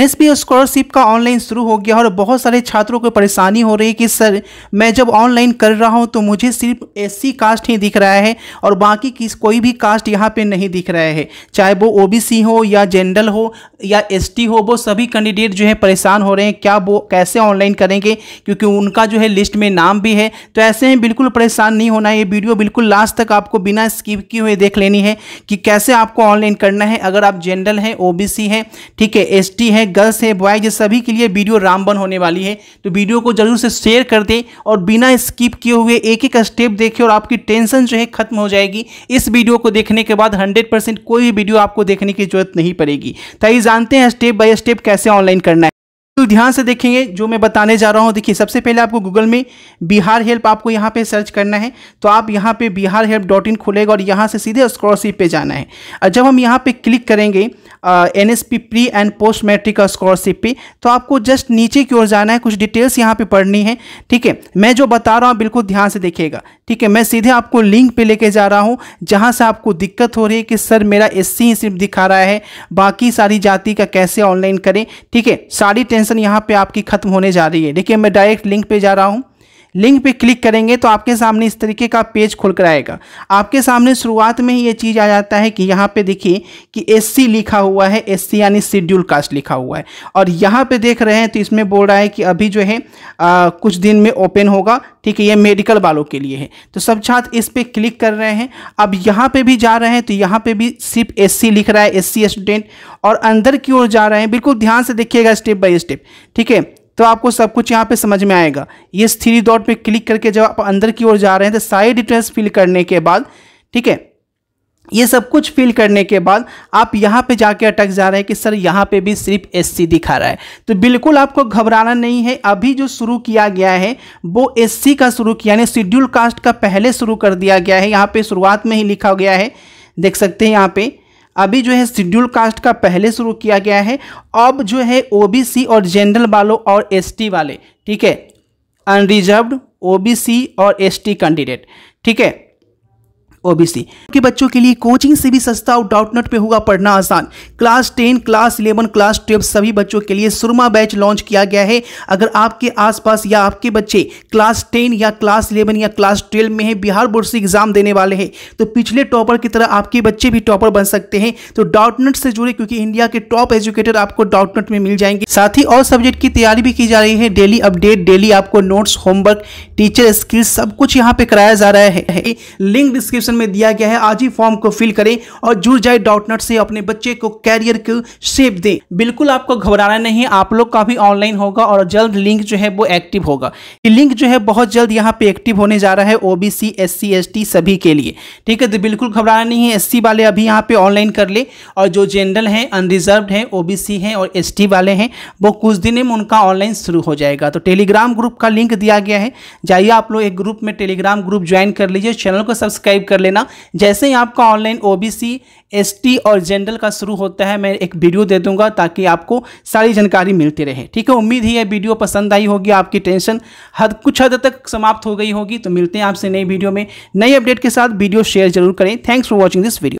S scholarship का online शुरू हो गया और बहुत सारे छात्रों को परेशानी हो रही है कि सर मैं जब ऑनलाइन कर रहा हूँ तो मुझे सिर्फ एस कास्ट ही दिख रहा है और बाकी किस कोई भी कास्ट यहाँ पे नहीं दिख रहा है चाहे वो ओ हो या जनरल हो या एस हो वो सभी कैंडिडेट जो है परेशान हो रहे हैं क्या वो कैसे ऑनलाइन करेंगे क्योंकि उनका जो है लिस्ट में नाम भी है तो ऐसे में बिल्कुल परेशान नहीं होना है ये वीडियो बिल्कुल लास्ट तक आपको बिना स्किप किए हुए देख लेनी है कि कैसे आपको ऑनलाइन करना है अगर आप जनरल हैं ओ हैं ठीक है एस है गर्ल्स है बॉयज है सभी के लिए वीडियो रामबन होने वाली है तो वीडियो को जरूर से शेयर कर दें और बिना स्किप किए हुए एक एक स्टेप देखें और आपकी टेंशन जो है खत्म हो जाएगी इस वीडियो को देखने के बाद हंड्रेड कोई भी वीडियो आपको देखने की जरूरत नहीं पड़ेगी तो ये जानते हैं स्टेप बाई स्टेप कैसे ऑनलाइन करना है तो ध्यान से देखेंगे जो मैं बताने जा रहा हूँ देखिए सबसे पहले आपको गूगल में बिहार हेल्प आपको यहाँ पे सर्च करना है तो आप यहाँ पे बिहार हेल्प डॉट इन खुलेगा और यहाँ से सीधे स्कॉलरशिप पे जाना है और जब हम यहाँ पे क्लिक करेंगे N S P pre and post matric scholarship पे तो आपको जस्ट नीचे की ओर जाना है कुछ डिटेल्स यहाँ पर पढ़नी है ठीक है मैं जो बता रहा हूँ बिल्कुल ध्यान से देखिएगा ठीक है मैं सीधे आपको लिंक पर लेके जा रहा हूँ जहाँ से आपको दिक्कत हो रही है कि सर मेरा एस ही सिर्फ दिखा रहा है बाकी सारी जाति का कैसे ऑनलाइन करें ठीक है सारी टेंशन टेंशन यहाँ पे आपकी ख़त्म होने जा रही है देखिए मैं डायरेक्ट लिंक पे जा रहा हूँ लिंक पे क्लिक करेंगे तो आपके सामने इस तरीके का पेज खुल कर आएगा आपके सामने शुरुआत में ही ये चीज़ आ जाता है कि यहाँ पे देखिए कि एस लिखा हुआ है एस यानी शेड्यूल कास्ट लिखा हुआ है और यहाँ पे देख रहे हैं तो इसमें बोल रहा है कि अभी जो है आ, कुछ दिन में ओपन होगा ठीक है ये मेडिकल वालों के लिए है तो सब छात्र इस पर क्लिक कर रहे हैं अब यहाँ पर भी जा रहे हैं तो यहाँ पर भी सिर्फ एस लिख रहा है एस स्टूडेंट और अंदर की ओर जा रहे हैं बिल्कुल ध्यान से देखिएगा स्टेप बाई स्टेप ठीक है तो आपको सब कुछ यहाँ पे समझ में आएगा ये थ्री डॉट पे क्लिक करके जब आप अंदर की ओर जा रहे हैं तो सारी डिटेल्स फिल करने के बाद ठीक है ये सब कुछ फिल करने के बाद आप यहाँ पे जाके अटक जा रहे हैं कि सर यहाँ पे भी सिर्फ एससी दिखा रहा है तो बिल्कुल आपको घबराना नहीं है अभी जो शुरू किया गया है वो एससी का शुरू किया यानी शेड्यूल कास्ट का पहले शुरू कर दिया गया है यहाँ पे शुरुआत में ही लिखा गया है देख सकते हैं यहाँ पर अभी जो है शेड्यूल कास्ट का पहले शुरू किया गया है अब जो है ओबीसी और जनरल वालों और एसटी वाले ठीक है अनरिजर्व ओबीसी और एसटी कैंडिडेट ठीक है ओबीसी के बच्चों के लिए कोचिंग से भी सस्ता और डाउटनेट पे होगा पढ़ना आसान class ten class eleven class twelve सभी बच्चों के लिए सुरमा बैच लॉन्च किया गया है अगर आपके आसपास या आपके बच्चे क्लास टेन या क्लास इलेवन या क्लास ट्वेल्व में है बिहार बोर्ड से एग्जाम देने वाले हैं तो पिछले टॉपर की तरह आपके बच्चे भी टॉपर बन सकते हैं तो डाउटनेट से जुड़े क्योंकि इंडिया के टॉप एजुकेटर आपको डाउटनेट में मिल जाएंगे साथ ही और सब्जेक्ट की तैयारी भी की जा रही है डेली अपडेट डेली आपको नोट्स होमवर्क टीचर स्किल्स सब कुछ यहाँ पे कराया जा रहा है लिंक डिस्क्रिप्शन में दिया गया है आज ही फॉर्म को फिल करें और जुड़ जाए डॉट नेट से अपने बच्चे को कैरियर को शेप दें बिल्कुल आपको घबराना नहीं आप लोग का भी ऑनलाइन होगा और जल्द लिंक जो है वो एक्टिव होगा ये लिंक जो है बहुत जल्द यहाँ पे एक्टिव होने जा रहा है O B C S C S T सभी के लिए ठीक है तो बिल्कुल घबराना नहीं है एस सी वाले अभी यहाँ पे ऑनलाइन कर ले और जो जनरल हैं अनरिजर्व हैं ओ बी सी हैं और एस टी वाले हैं वो कुछ दिन में उनका ऑनलाइन शुरू हो जाएगा तो टेलीग्राम ग्रुप का लिंक दिया गया है जाइए आप लोग एक ग्रुप में टेलीग्राम ग्रुप ज्वाइन कर लीजिए चैनल को सब्सक्राइब कर कर लेना जैसे ही आपका ऑनलाइन ओबीसी एसटी और जनरल का शुरू होता है मैं एक वीडियो दे दूंगा ताकि आपको सारी जानकारी मिलती रहे ठीक है उम्मीद ही है वीडियो पसंद आई होगी आपकी टेंशन हद कुछ हद तक समाप्त हो गई होगी तो मिलते हैं आपसे नई वीडियो में नई अपडेट के साथ वीडियो शेयर जरूर करें thanks for watching this video